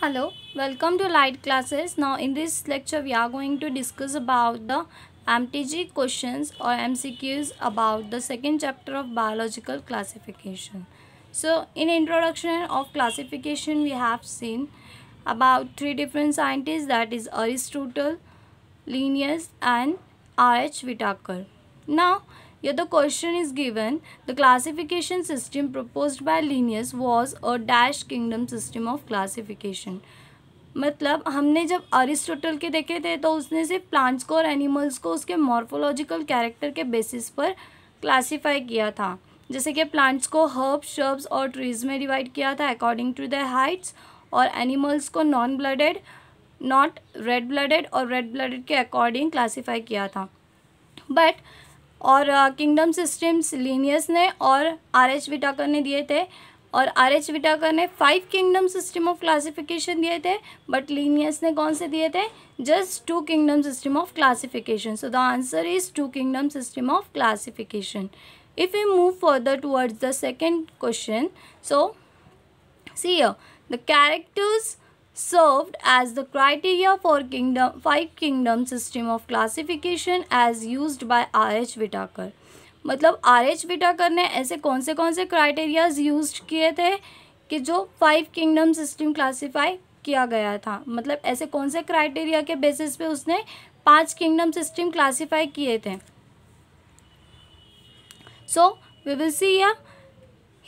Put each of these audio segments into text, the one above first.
hello welcome to light classes now in this lecture we are going to discuss about the mtg questions or mcqs about the second chapter of biological classification so in introduction of classification we have seen about three different scientists that is aristotle linnaeus and rh Whitaker. now यह the question is given the classification system propose by Linnaeus was a dash kingdom system of classification मतलब हमने जब Aristotle के देखे थे तो उसने सिर्फ प्लांट्स को और एनिमल्स को उसके मॉर्फोलॉजिकल कैरेक्टर के बेसिस पर क्लासीफाई किया था जैसे कि प्लांट्स को हर्ब शर्ब्स और ट्रीज में डिवाइड किया था अकॉर्डिंग टू द हाइट्स और एनिमल्स को non blooded not red blooded और रेड ब्लडेड के अकॉर्डिंग क्लासीफाई किया था बट और किंगडम सिस्टम्स लीनियस ने और आर एच विटाकर ने दिए थे और आर एच विटाकर ने five kingdom system of classification दिए थे बट लीनियस ने कौन से दिए थे just two kingdom system of classification so the answer is two kingdom system of classification if you move further towards the second question so see your characters served as the criteria for kingdom five kingdom system of classification as used by H Whitaker मतलब R H Whittaker ने ऐसे कौन से कौन से criterias use किए थे कि जो फाइव किंगडम सिस्टम classify किया गया था मतलब ऐसे कौन से क्राइटेरिया के बेसिस पे उसने पांच किंगडम सिस्टम classify किए थे so we will see here.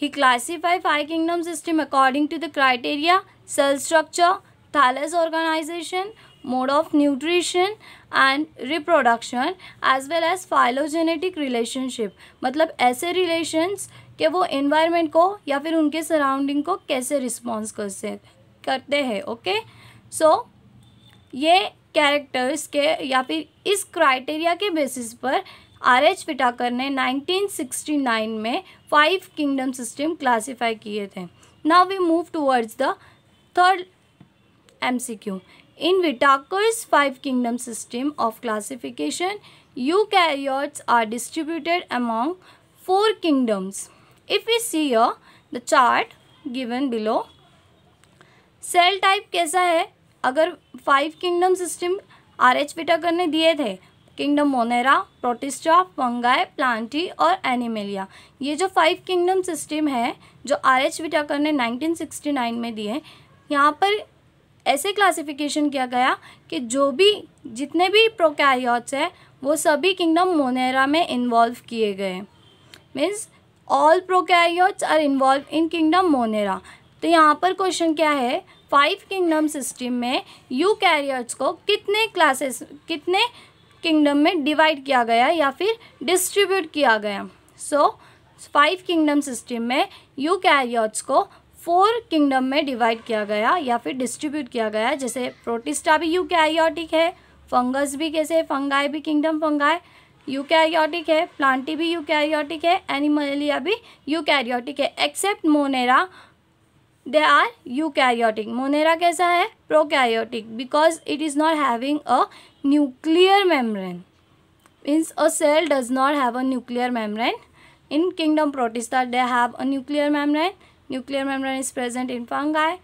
He classify five kingdom system according to the criteria cell structure, thallus organization, mode of nutrition and reproduction as well as phylogenetic relationship मतलब ऐसे relations कि वो environment को या फिर उनके surrounding को कैसे response कर से करते हैं ओके okay? सो so, ये कैरेक्टर्स के या फिर इस क्राइटेरिया के बेसिस पर आर एच पिटाकर ने 1969 में फाइव किंगडम सिस्टम क्लासिफाई किए थे now we move towards the third M C Q in Whittaker's five kingdom system of classification eukaryotes are distributed among four kingdoms if you see your the chart given below cell type कैसा है अगर five kingdom system R H Whittaker ने दिए थे kingdom Monera Protista Fungi Plantae और Animalia ये जो five kingdom system है जो आर एच विटाकर ने नाइनटीन सिक्सटी नाइन में दिए यहाँ पर ऐसे क्लासिफिकेशन किया गया कि जो भी जितने भी प्रोकैरियोट्स हैं वो सभी किंगडम मोनेरा में इन्वॉल्व किए गए means all prokaryotes are involve in kingdom Monera तो यहाँ पर क्वेश्चन क्या है फाइव किंगडम सिस्टम में यू कैरियर्स को कितने क्लासेस कितने किंगडम में डिवाइड किया गया या फिर डिस्ट्रीब्यूट किया गया सो फाइव किंगडम सिस्टम में यू कैरियर्स को फोर किंगडम में डिवाइड किया गया या फिर डिस्ट्रीब्यूट किया गया जैसे प्रोटिस्टा भी यू है फंगस भी कैसे फंगाई भी किंगडम फंगाई यू है प्लांटी भी यू है एनिमलिया भी यू कैरियोटिक है except Monera they are eu Monera कैसा है prokaryotic because it is not having a nuclear membrane means a cell does not have a nuclear membrane in kingdom Protista they have a nuclear membrane nuclear membrane is present in Fungi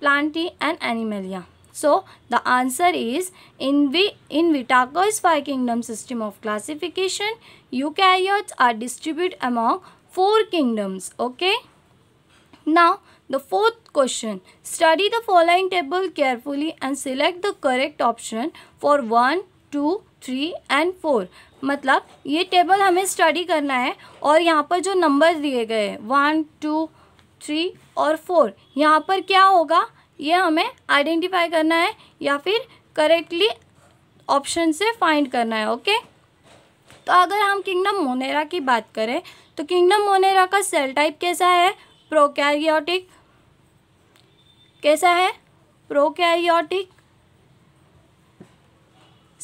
Plantae and Animalia so the answer is in we in Whittaker is five kingdom system of classification eu are distribute among four kingdoms okay now the fourth question study the following table carefully and select the correct option for one two three and four मतलब ये table हमें study करना है और यहाँ पर जो number दिए गए वन टू थ्री और फोर यहाँ पर क्या होगा ये हमें आइडेंटिफाई करना है या फिर करेक्टली ऑप्शन से फाइंड करना है ओके तो अगर हम किंगडम मोनेरा की बात करें तो किंगडम मोनेरा का सेल टाइप कैसा है प्रोकैरियोटिक कैसा है प्रोकैरियोटिक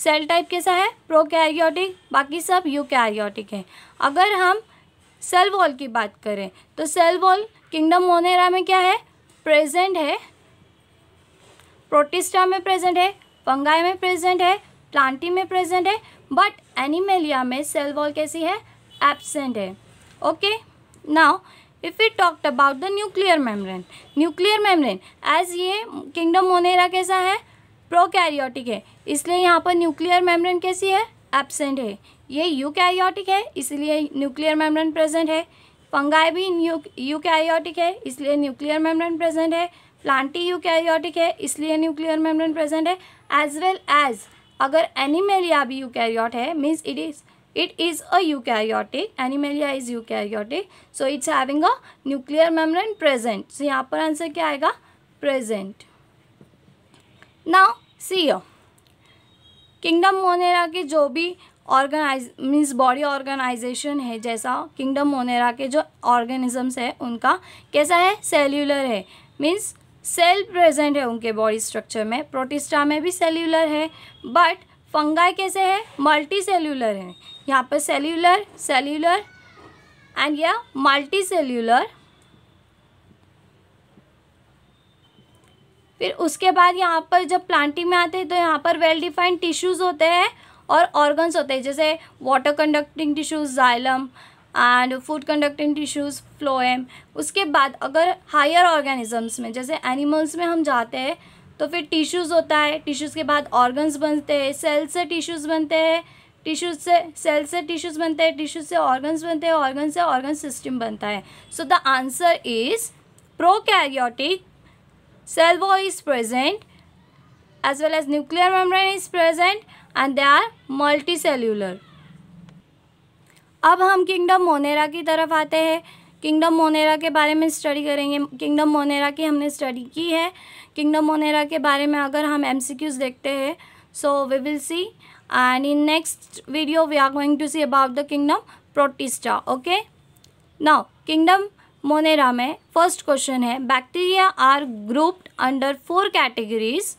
सेल टाइप कैसा है प्रोकैरियोटिक बाकी सब यूकैरियोटिक है अगर हम सेल वॉल की बात करें तो सेल वॉल किंगडम मोनेरा में क्या है प्रेजेंट है प्रोटिस्टा में प्रेजेंट है फंगाई में प्रेजेंट है प्लांटी में प्रेजेंट है बट एनिमेलिया में सेल वॉल कैसी है एब्सेंट है okay now if you talked about the nuclear membrane nuclear membrane as ये किंगडम मोनेरा कैसा है प्रोकैरियोटिक है इसलिए यहाँ पर न्यूक्लियर मेम्ब्रेन कैसी है एब्सेंट है ये यूकैरियोटिक है इसलिए न्यूक्लियर मेम्ब्रेन प्रेजेंट है फंगाए भी यूकैरियोटिक है इसलिए न्यूक्लियर मेम्ब्रेन प्रेजेंट है प्लांटी यू है इसलिए न्यूक्लियर मेम्ब्रेन प्रेजेंट है एज वेल एज अगर एनिमेलिया भी यू है means it is a eukaryotic Animalia is eukaryotic so it's having a nuclear membrane present so यहाँ पर answer क्या आएगा present now see your kingdom Monera के जो भी ऑर्गेनाइज मीन्स बॉडी ऑर्गेनाइजेशन है जैसा किंगडम मोनेरा के जो ऑर्गेनिजम्स है उनका कैसा है सेल्यूलर है मीन्स सेल प्रेजेंट है उनके बॉडी स्ट्रक्चर में प्रोटिस्टा में भी सेल्यूलर है बट फंगाई कैसे है मल्टी सेल्यूलर है यहाँ पर सेल्यूलर सेल्यूलर एंड या मल्टी सेल्यूलर फिर उसके बाद यहाँ पर जब प्लांटिंग में आते हैं तो यहाँ पर वेल डिफाइंड टिश्यूज़ होते हैं और ऑर्गन्स होते हैं जैसे water conducting tissues xylem and food conducting tissues phloem उसके बाद अगर हायर ऑर्गेनिजम्स में जैसे एनिमल्स में हम जाते हैं तो फिर टिश्यूज़ होता है टिश्यूज़ के बाद ऑर्गन्स बनते हैं सेल से टिश्यूज़ बनते हैं टिश्यूज से सेल से टिश्यूज बनते हैं टिश्यूज से ऑर्गन्स बनते हैं ऑर्गन से ऑर्गन सिस्टम बनता है so the answer is prokaryotic cell wall is present as well as nuclear membrane is present and they are multi cellular अब हम किंगडम मोनेरा की तरफ आते हैं किंगडम मोनेरा के बारे में स्टडी करेंगे किंगडम मोनेरा की हमने स्टडी की है किंगडम मोनेरा के बारे में अगर हम एम सी क्यूज देखते हैं so we will see and in next video we are going to see about the kingdom Protista okay now kingdom Monera में फर्स्ट क्वेश्चन है bacteria are grouped under four categories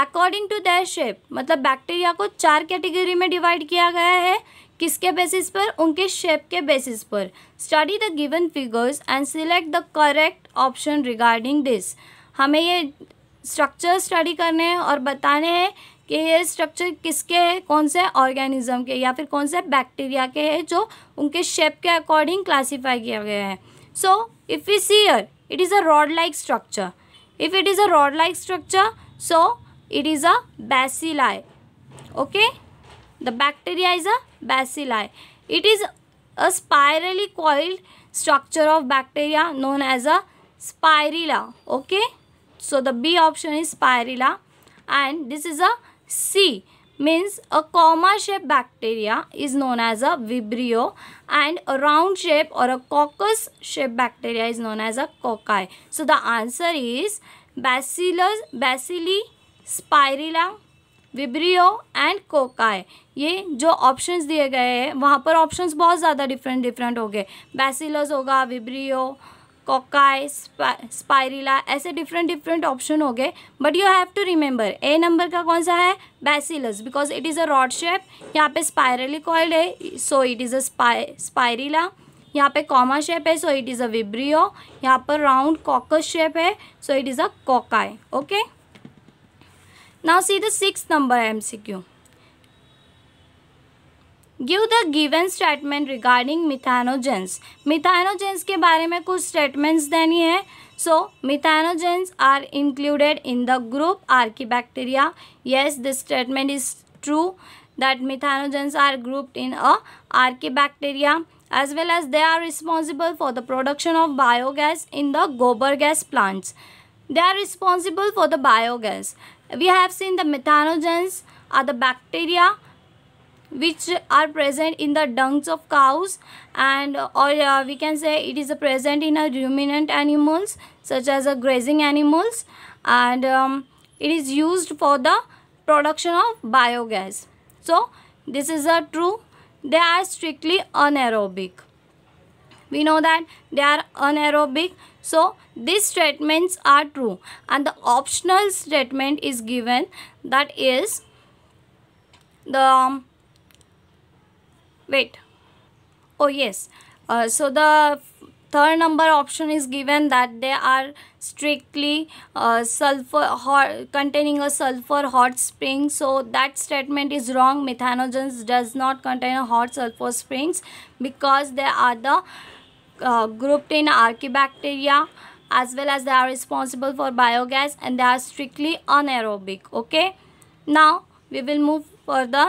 according to their shape मतलब bacteria को चार category में divide किया गया है किसके बेसिस पर उनके शेप के बेसिस पर study the given figures and select the correct option regarding this हमें ये स्ट्रक्चर स्टडी करने हैं और बताने हैं कि ये स्ट्रक्चर किसके हैं कौन से ऑर्गेनिज्म के या फिर कौन से बैक्टीरिया के हैं जो उनके शेप के अकॉर्डिंग क्लासीफाई किया गया है so if you see here it is a rod like structure if it is a rod like structure so it is a bacilli okay the bacteria is a bacilli it is a spirally coiled structure of bacteria known as a spirilla okay so the b option is spirilla and this is a c means a comma shaped bacteria is known as a vibrio and a round shape or a coccus shaped bacteria is known as a cocci so the answer is bacillus bacilli spirilla vibrio and cocci ये जो options दिए गए हैं वहाँ पर options बहुत ज़्यादा different different हो गए बैसिलस होगा विब्रियो कोकाय स्पायरिला ऐसे डिफरेंट डिफरेंट ऑप्शन हो गए but you have to remember A number का कौन सा है bacillus because it is a rod shape यहाँ पे स्पायरली कॉइल्ड है so it is a spirilla यहाँ पे कॉमा शेप है so it is a vibrio यहाँ पर राउंड कॉकस शेप है so it is a cocci okay Now see the sixth number MCQ. Give the given statement regarding methanogens. Methanogens के बारे में कुछ statements देनी है so methanogens are included in the group archaebacteria Yes, this statement is true. that methanogens are grouped in a archibacteria as well as they are responsible for the production of biogas in the gobar gas plants. They are responsible for the biogas. We have seen the methanogens are the bacteria which are present in the dungs of cows and uh, or uh, we can say it is present in a ruminant animals such as a grazing animals and um, it is used for the production of biogas so this is a true they are strictly anaerobic we know that they are anaerobic so these statements are true and the optional statement is given that is the um, wait oh yes uh, so the third number option is given that they are strictly uh, sulfur hot, containing a sulfur hot spring so that statement is wrong methanogens does not contain a hot sulfur springs because they are the uh, grouped in archibacteria as well as they are responsible for biogas and they are strictly anaerobic okay now we will move further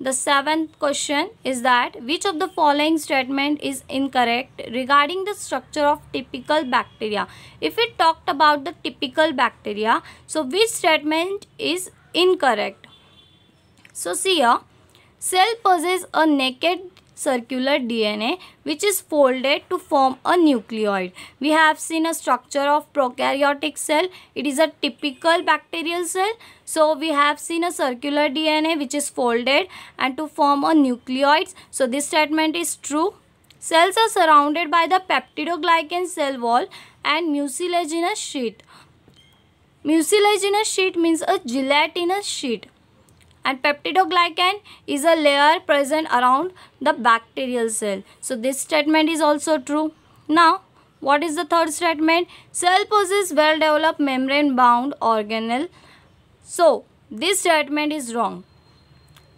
the seventh question is that which of the following statement is incorrect regarding the structure of typical bacteria if we talked about the typical bacteria so which statement is incorrect so see here cell possess a naked circular DNA which is folded to form a nucleoid. We have seen a structure of prokaryotic cell. It is a typical bacterial cell. So we have seen a circular DNA which is folded and to form a nucleoid. So this statement is true. Cells are surrounded by the peptidoglycan cell wall and mucilaginous sheet. Mucilaginous sheet means a gelatinous sheet and peptidoglycan is a layer present around the bacterial cell. So this statement is also true. Now what is the third statement? Cell possesses well developed membrane bound organelle. So this statement is wrong.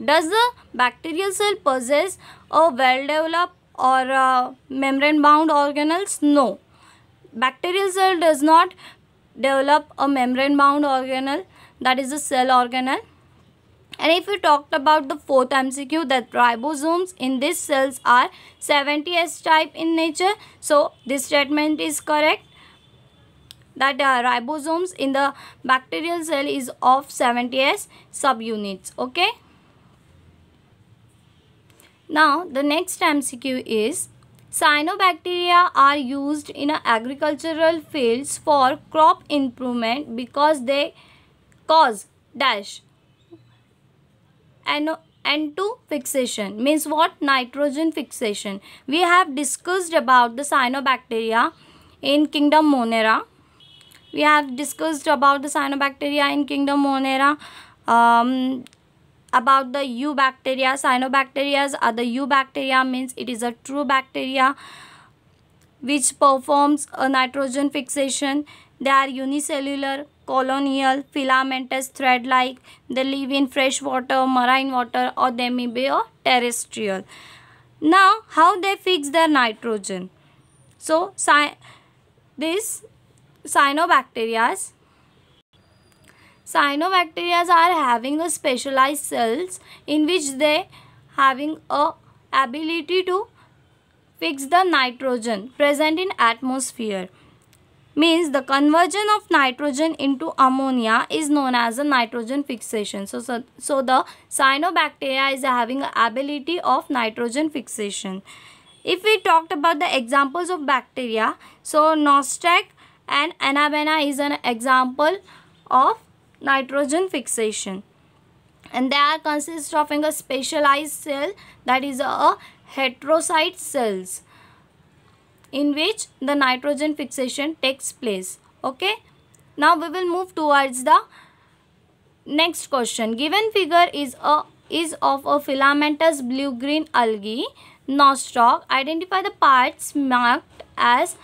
Does the bacterial cell possess a well developed or uh, membrane bound organelles? No. Bacterial cell does not develop a membrane bound organelle that is the cell organelle and if we talked about the fourth MCQ that ribosomes in these cells are 70S type in nature. So this statement is correct that uh, ribosomes in the bacterial cell is of 70S subunits. Okay. Now the next MCQ is Cyanobacteria are used in agricultural fields for crop improvement because they cause dash N2 fixation means what nitrogen fixation we have discussed about the cyanobacteria in kingdom monera we have discussed about the cyanobacteria in kingdom monera um, about the u bacteria cyanobacteria are the u bacteria means it is a true bacteria which performs a nitrogen fixation they are unicellular colonial, filamentous thread-like. They live in fresh water, marine water or they may be or terrestrial. Now, how they fix their nitrogen? So, this cyanobacteria's cyanobacteria's are having a specialized cells in which they having a ability to fix the nitrogen present in atmosphere means the conversion of nitrogen into ammonia is known as a nitrogen fixation. So, so, so the cyanobacteria is having ability of nitrogen fixation. If we talked about the examples of bacteria, so Nostac and Anabena is an example of nitrogen fixation. And they are consist of a specialized cell that is a heterocyte cells in which the nitrogen fixation takes place. Okay. Now we will move towards the next question. Given figure is a is of a filamentous blue-green algae nostoc. Identify the parts marked as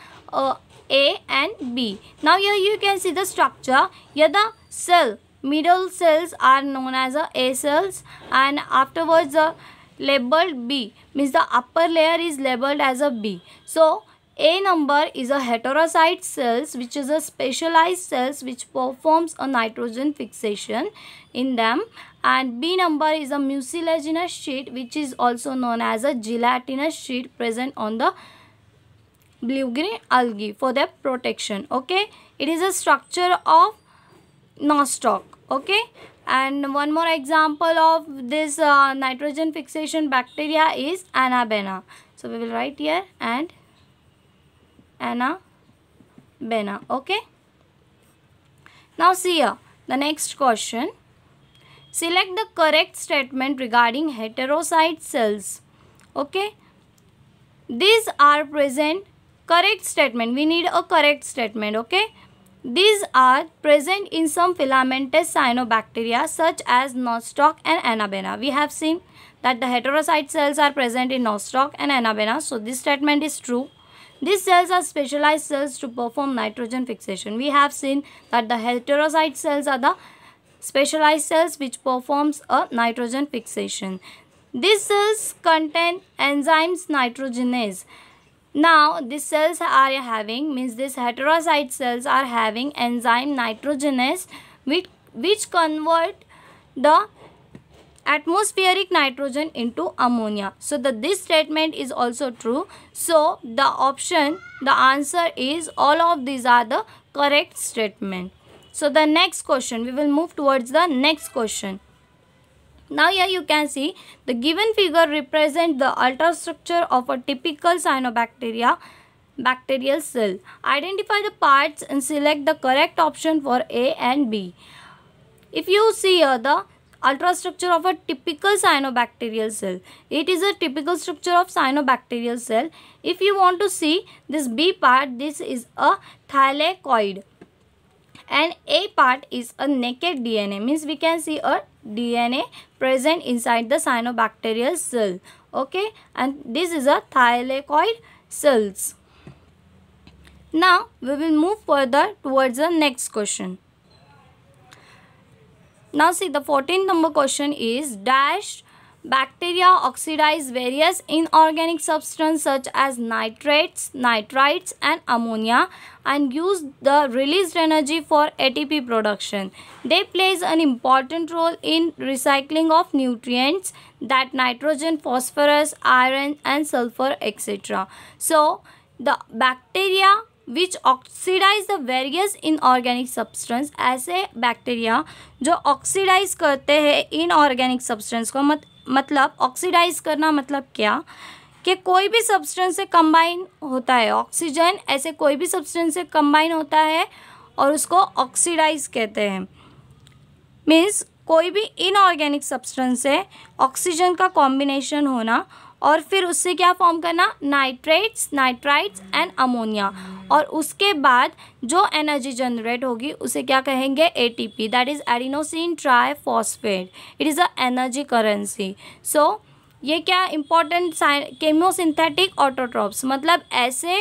uh, A and B. Now here you can see the structure. Here the cell, middle cells are known as A cells and afterwards the labeled B means the upper layer is labeled as a B. So a number is a heterocyte cells which is a specialized cells which performs a nitrogen fixation in them and B number is a mucilaginous sheet which is also known as a gelatinous sheet present on the blue-green algae for their protection okay it is a structure of nostoc okay and one more example of this uh, nitrogen fixation bacteria is anabena so we will write here and Anna Bena. Okay. Now see here the next question. Select the correct statement regarding heterocyte cells. Okay. These are present correct statement. We need a correct statement. Okay. These are present in some filamentous cyanobacteria such as nostoc and anabena. We have seen that the heterocyte cells are present in nostoc and anabena. So this statement is true. These cells are specialized cells to perform nitrogen fixation. We have seen that the heterozyte cells are the specialized cells which performs a nitrogen fixation. These cells contain enzymes nitrogenase. Now, these cells are having, means these heterozyte cells are having enzyme nitrogenase which, which convert the atmospheric nitrogen into ammonia. So the this statement is also true. So the option, the answer is all of these are the correct statement. So the next question, we will move towards the next question. Now here you can see the given figure represents the ultra structure of a typical cyanobacteria bacterial cell. Identify the parts and select the correct option for A and B. If you see here the Ultrastructure of a typical cyanobacterial cell. It is a typical structure of cyanobacterial cell. If you want to see this B part, this is a thylakoid and A part is a naked DNA means we can see a DNA present inside the cyanobacterial cell okay and this is a thylakoid cells. Now we will move further towards the next question. Now see the 14th number question is dash bacteria oxidize various inorganic substances such as nitrates, nitrites and ammonia and use the released energy for ATP production. They plays an important role in recycling of nutrients that nitrogen, phosphorus, iron and sulfur etc. So the bacteria which oxidize the various inorganic substance ऐसे bacteria जो oxidize करते हैं inorganic substance को मत मतलब oxidise करना मतलब क्या कि कोई भी सब्सटेंस से कंबाइन होता है ऑक्सीजन ऐसे कोई भी सब्सटेंस से कंबाइन होता है और उसको ऑक्सीडाइज कहते हैं मीन्स कोई भी इनऑर्गेनिक सब्सटेंस से ऑक्सीजन का कॉम्बिनेशन होना और फिर उससे क्या फॉर्म करना नाइट्रेट्स नाइट्राइट्स एंड अमोनिया और उसके बाद जो एनर्जी जनरेट होगी उसे क्या कहेंगे ATP that is adenosine phosphate it is a energy currency so ये क्या इम्पोर्टेंट केमोसिंथेटिक ऑटोट्रॉप्स मतलब ऐसे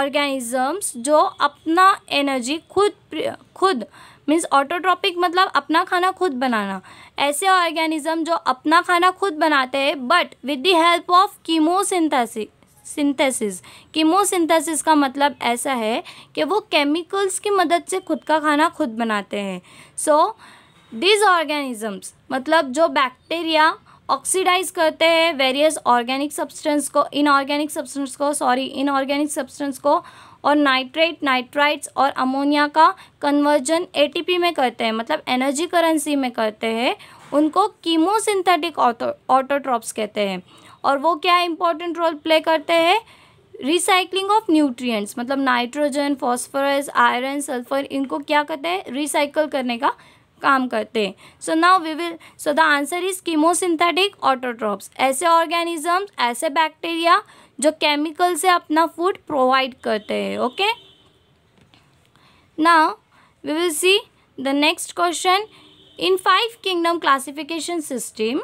ऑर्गेनिजम्स जो अपना एनर्जी खुद खुद मीन्स ऑटोट्रॉपिक मतलब अपना खाना खुद बनाना ऐसे ऑर्गेनिज्म जो अपना खाना खुद बनाते हैं but with the help of chemosynthesis synthesis chemosynthesis का मतलब ऐसा है कि वो केमिकल्स की मदद से खुद का खाना खुद बनाते हैं सो दिज ऑर्गेनिजम्स मतलब जो बैक्टीरिया ऑक्सीडाइज करते हैं वेरियस ऑर्गेनिक सब्सटेंस को इनऑर्गेनिक सब्सटेंस को सॉरी इनऑर्गेनिक सब्सटेंस को और नाइट्रेट नाइट्राइट्स और अमोनिया का कन्वर्जन एटीपी में करते हैं मतलब एनर्जी करेंसी में करते हैं उनको कीमोसिंथेटिक ऑटो ऑटोट्रॉप्स कहते हैं और वो क्या इंपॉर्टेंट रोल प्ले करते हैं रिसाइकलिंग ऑफ न्यूट्रिएंट्स मतलब नाइट्रोजन फॉस्फोरस आयरन सल्फर इनको क्या करते हैं रिसाइकल करने का काम करते हैं so now we will so the answer is chemosynthetic autotrophs ऐसे ऑर्गेनिजम्स ऐसे बैक्टीरिया जो केमिकल से अपना फूड प्रोवाइड करते हैं okay now we will see the next question in five kingdom classification system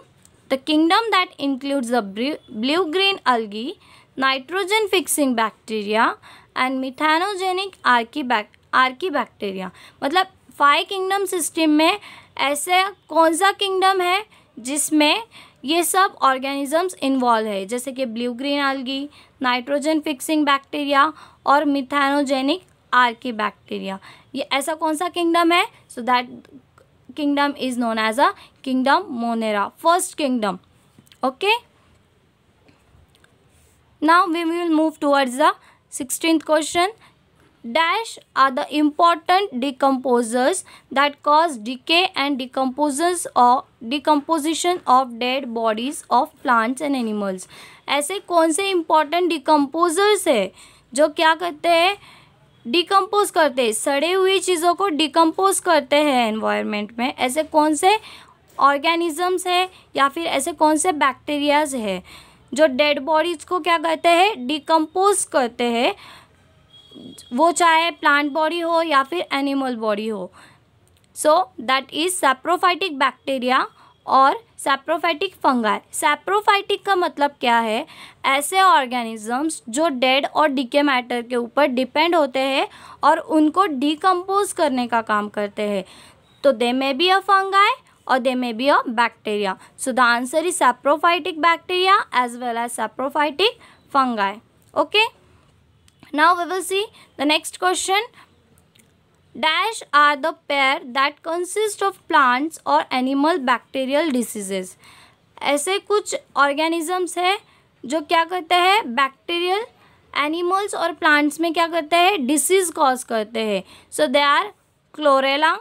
the kingdom that includes the blue green algae nitrogen fixing bacteria and methanogenic archae archaebacteria मतलब five kingdom system में ऐसे कौन सा kingdom है जिसमें ये सब organisms involve है जैसे कि blue green algae nitrogen fixing bacteria और मिथानोजेनिक आर्की बैक्टीरिया ये ऐसा कौन सा किंगडम है so that kingdom is known as a kingdom monera first kingdom okay now we will move towards the sixteenth question dash are the important decomposers that cause decay and decomposers or decomposition of dead bodies of plants and animals ऐसे कौन से important decomposers है जो क्या करते हैं decompose करते हैं सड़े हुई चीज़ों को डिकम्पोज करते हैं एनवायरनमेंट में ऐसे कौन से ऑर्गेनिजम्स है या फिर ऐसे कौन से बैक्टीरियाज है जो डेड बॉडीज को क्या करते हैं डिकम्पोज करते हैं वो चाहे प्लांट बॉडी हो या फिर एनिमल बॉडी हो so that is saprophytic bacteria और सेप्रोफाइटिक फंगाई सेप्रोफाइटिक का मतलब क्या है ऐसे ऑर्गेनिजम्स जो डेड और डीके मैटर के ऊपर डिपेंड होते हैं और उनको डिकम्पोज करने का काम करते हैं तो दे मे बी अ फंगाई और they may be a bacteria so the answer is saprophytic bacteria as well as saprophytic fungi. Okay. now we will see the next question dash are the pair that consist of plants or animal bacterial diseases ऐसे कुछ organisms है जो क्या करते हैं bacterial animals और plants में क्या करते हैं disease cause करते हैं so they are chlorella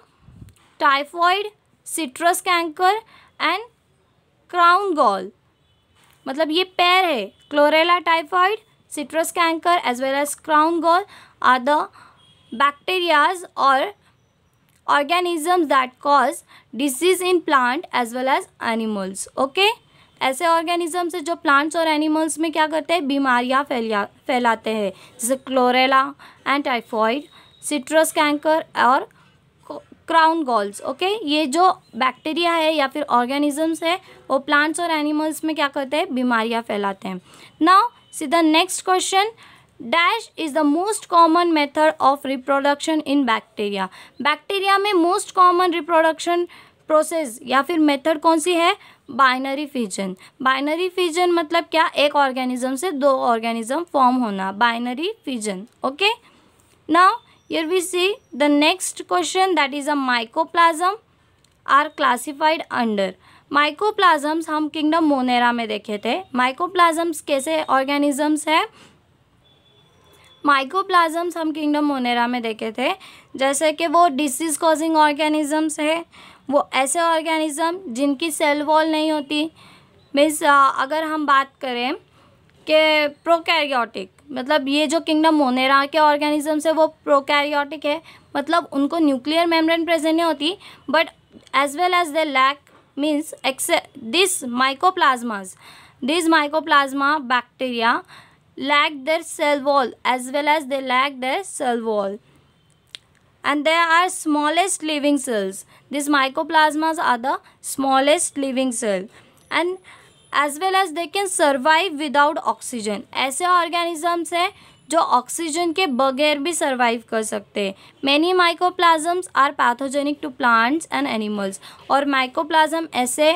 typhoid citrus canker and crown gall मतलब ये pair है chlorella typhoid citrus canker as well as crown gall are the bacteria or organisms that cause disease in plant as well as animals okay ऐसे organisms है जो plants और animals में क्या करते हैं बीमारियाँ फैलिया फैलाते हैं जैसे chlorella and typhoid citrus canker और क्राउन गॉल्स ओके ये जो बैक्टीरिया है या फिर ऑर्गेनिजम्स है वो प्लांट्स और एनिमल्स में क्या करते हैं बीमारियाँ फैलाते हैं now see the next question dash is the most common method of reproduction in bacteria bacteria में मोस्ट कॉमन रिप्रोडक्शन प्रोसेस या फिर मेथड कौन सी है बाइनरी फिजन बाइनरी फिजन मतलब क्या एक ऑर्गेनिज्म से दो ऑर्गेनिज्म फॉर्म होना binary fission okay now yeah we see the next question that is a mycoplasm are classified under mycoplasms हम किंगडम मोनेरा में देखे थे माइकोप्लाज़म्स कैसे ऑर्गेनिजम्स है माइक्रोप्लाजम्स हम किंगडम मोनेरा में देखे थे जैसे कि वो डिसीज़ कॉजिंग ऑर्गेनिजम्स है वो ऐसे ऑर्गेनिज्म जिनकी सेल वॉल नहीं होती मीन्स अगर हम बात करें कि प्रोकैरियोटिक मतलब ये जो किंगडम मोनेरा के ऑर्गेनिजम्स है वो प्रोकैरियोटिक है मतलब उनको न्यूक्लियर मेम्ब्रेन प्रेजेंट नहीं होती but as well as they lack means except mycoplasmas these mycoplasma bacteria lack their cell wall as well as they lack their cell wall and they are smallest living cells these mycoplasmas are the smallest living cell and as well as they can survive without oxygen ऐसे organisms हैं जो oxygen के बगैर भी survive कर सकते हैं many mycoplasms are pathogenic to plants and animals और माइकोप्लाजम ऐसे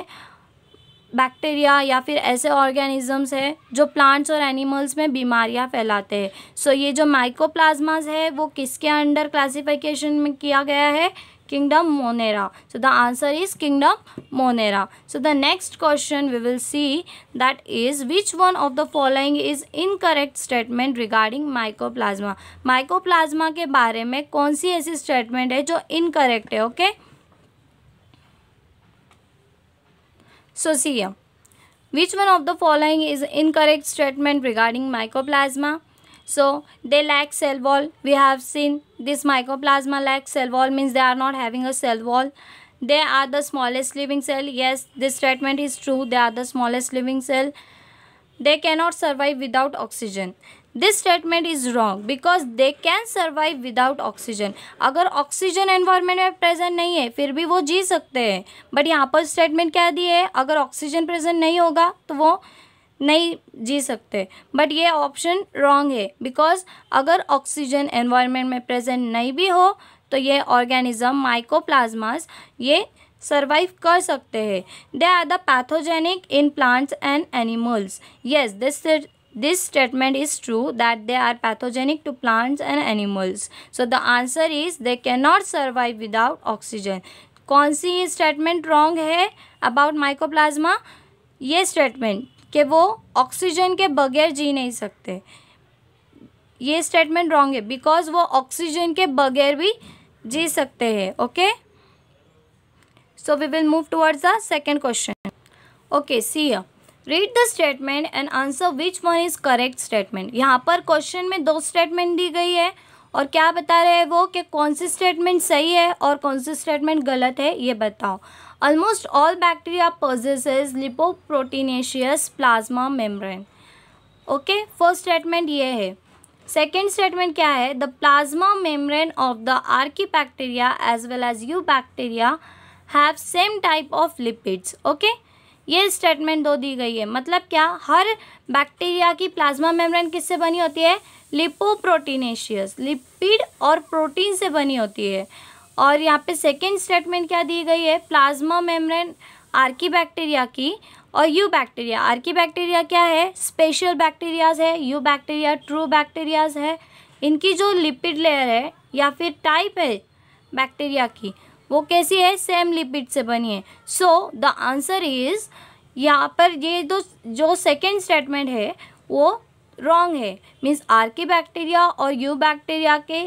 बैक्टीरिया या फिर ऐसे ऑर्गेनिजम्स है जो प्लांट्स और एनिमल्स में बीमारियां फैलाते हैं सो so, ये जो माइकोप्लाज्मास है वो किसके अंडर क्लासिफिकेशन में किया गया है kingdom monera so the answer is kingdom monera so the next question we will see that is which one of the following is incorrect statement regarding mycoplasma mycoplasma ke bare mein kaun si aisi statement hai jo incorrect hai okay so see here which one of the following is incorrect statement regarding mycoplasma So they lack cell wall. We have seen this mycoplasma lack cell wall means they are not having a cell wall. They are the smallest living cell. Yes, this statement is true. They are the smallest living cell. They cannot survive without oxygen. this statement is wrong because they can survive without oxygen agar oxygen environment mein present nahi hai fir bhi wo jee sakte hain but yahan par statement kya दिए hai agar oxygen present nahi hoga to wo नहीं जी सकते but ये option wrong है because अगर oxygen environment में present नहीं भी हो तो ये ऑर्गेनिज्म माइकोप्लाज्मास ये सर्वाइव कर सकते हैं they are the pathogenic in plants and animals yes this this statement is true that they are pathogenic to plants and animals so the answer is they can not survive without oxygen कौन सी statement wrong है about mycoplasma ये statement कि वो oxygen के बगैर जी नहीं सकते ये स्टेटमेंट रॉन्ग है बिकॉज वो ऑक्सीजन के बगैर भी जी सकते हैं okay so we will move towards the second question okay see a read the statement and answer which one is correct statement यहाँ पर क्वेश्चन में दो स्टेटमेंट दी गई है और क्या बता रहे हैं वो कि कौन सी स्टेटमेंट सही है और कौन सी स्टेटमेंट गलत है ये बताओ almost all bacteria possesses lipoproteinaceous plasma membrane. Okay first statement ये है सेकेंड स्टेटमेंट क्या है the plasma membrane of the archaebacteria as well as eubacteria have same type of lipids okay ये statement दो दी गई है मतलब क्या हर बैक्टीरिया की प्लाज्मा मेम्ब्रेन किससे बनी होती है लिपोप्रोटीनेशियस लिपिड और प्रोटीन से बनी होती है और यहाँ पे सेकेंड स्टेटमेंट क्या दी गई है प्लाज्मा मेम्ब्रेन आर्की बैक्टीरिया की और यू बैक्टीरिया आर्की बैक्टीरिया क्या है स्पेशल बैक्टीरियाज है यू बैक्टीरिया ट्रू बैक्टीरियाज है इनकी जो लिपिड लेयर है या फिर टाइप है बैक्टीरिया की वो कैसी है सेम लिपिड से बनी है सो द आंसर इज यहाँ पर ये दो जो सेकेंड स्टेटमेंट है वो रॉन्ग है मीन्स आर्की बैक्टीरिया और यू बैक्टीरिया के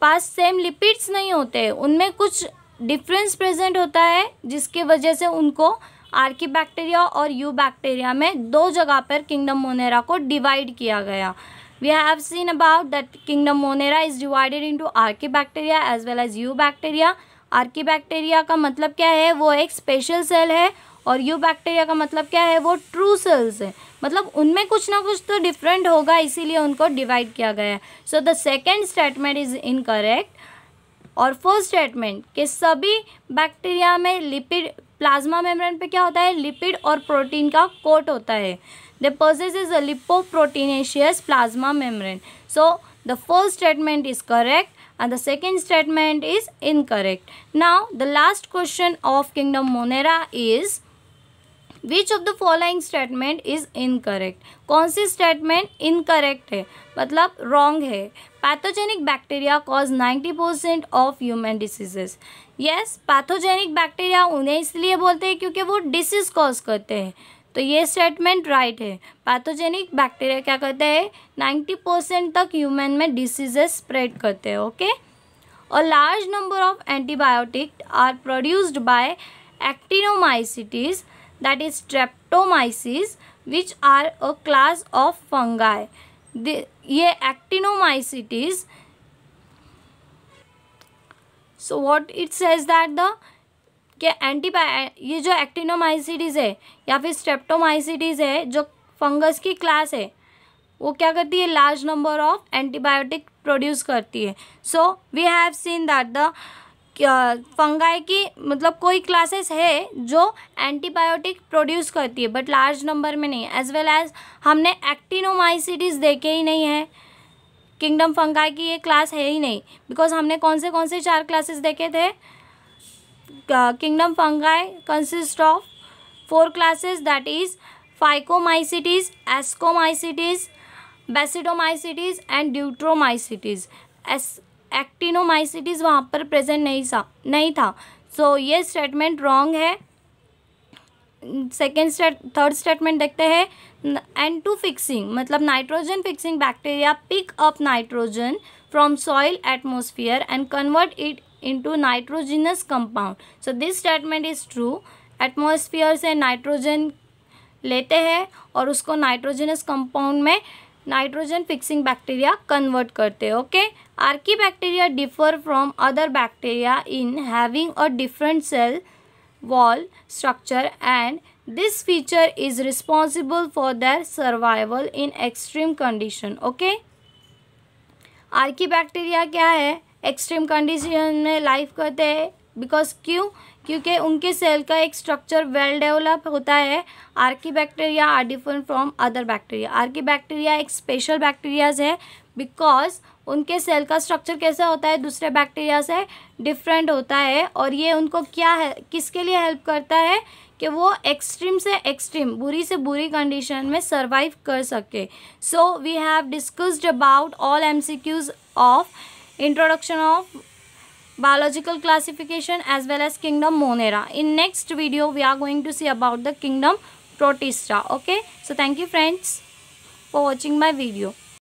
पास सेम लिपिड्स नहीं होते उनमें कुछ डिफरेंस प्रेजेंट होता है जिसकी वजह से उनको आर्की बैक्टीरिया और यू बैक्टीरिया में दो जगह पर किंगडम मोनेरा को डिवाइड किया गया we have seen about that kingdom monera is divided monera archaebacteria as well as eubacteria archaebacteria का मतलब क्या है वो एक स्पेशल सेल है और यू बैक्टीरिया का मतलब क्या है वो ट्रू सेल्स है मतलब उनमें कुछ ना कुछ तो डिफरेंट होगा इसीलिए उनको डिवाइड किया गया है so the second statement is incorrect और फर्स्ट स्टेटमेंट कि सभी बैक्टीरिया में लिपिड प्लाज्मा मेम्ब्रेन पे क्या होता है लिपिड और प्रोटीन का कोट होता है the possess is a lipoproteinaceous plasma membrane so the first statement is correct and the second statement is incorrect now the last question of kingdom monera is which of the following statement is incorrect कौन सी statement incorrect है मतलब wrong है pathogenic bacteria cause 90 percent of human diseases yes pathogenic bacteria उन्हें इसलिए बोलते हैं क्योंकि वो डिसीज़ कॉज करते हैं तो ये स्टेटमेंट राइट है पैथोजेनिक बैक्टीरिया क्या करते हैं 90 परसेंट तक ह्यूमन में डिसीजेस स्प्रेड करते हैं ओके और large number of antibiotic are produced by actinomycetes that is streptomyces which are a class of fungi the, ये actinomycetes so what it says that the के एंटीबाय ये जो एक्टिनोमाइसिटीज है या फिर स्ट्रेप्टोमाइसिटीज है जो फंगस की क्लास है वो क्या करती है large number of antibiotic produce करती है so we have seen that the fungi की मतलब कोई क्लासेस है जो एंटीबायोटिक प्रोड्यूस करती है बट लार्ज नंबर में नहीं एज वेल एज हमने एक्टिनोमाइसिटीज देखे ही नहीं है किंगडम फंगाई की ये क्लास है ही नहीं बिकॉज हमने कौन से कौन से चार क्लासेस देखे थे kingdom fungi consist of four classes that is phycomycetes ascomycetes basidiomycetes and deuteromycetes as actinomycetes वहाँ पर प्रेजेंट नहीं था नहीं था सो so, ये स्टेटमेंट रॉन्ग है सेकेंड स्टेट थर्ड स्टेटमेंट देखते हैं एंड टू फिक्सिंग मतलब nitrogen fixing bacteria pick up nitrogen from soil atmosphere and convert it into nitrogenous compound so this statement is true atmosphere से nitrogen लेते हैं और उसको nitrogenous compound में nitrogen fixing bacteria convert करते हैं okay archaebacteria differ from other bacteria in having a different cell wall structure and this feature is responsible for their survival in extreme condition okay archaebacteria क्या है extreme condition में life करते हैं because क्यों क्योंकि उनके cell का एक स्ट्रक्चर वेल डेवलप होता है archaebacteria are different from other bacteria archaebacteria एक स्पेशल बैक्टीरियाज है बिकॉज उनके सेल का स्ट्रक्चर कैसा होता है दूसरे बैक्टीरिया से डिफरेंट होता है और ये उनको क्या है किसके लिए हेल्प करता है कि वो एक्सट्रीम से एक्सट्रीम बुरी से बुरी कंडीशन में सर्वाइव कर सके so we have discussed about all M C Qs of introduction of biological classification as well as kingdom Monera. In next video, we are going to see about the kingdom Protista. Okay. So, thank you friends for watching my video.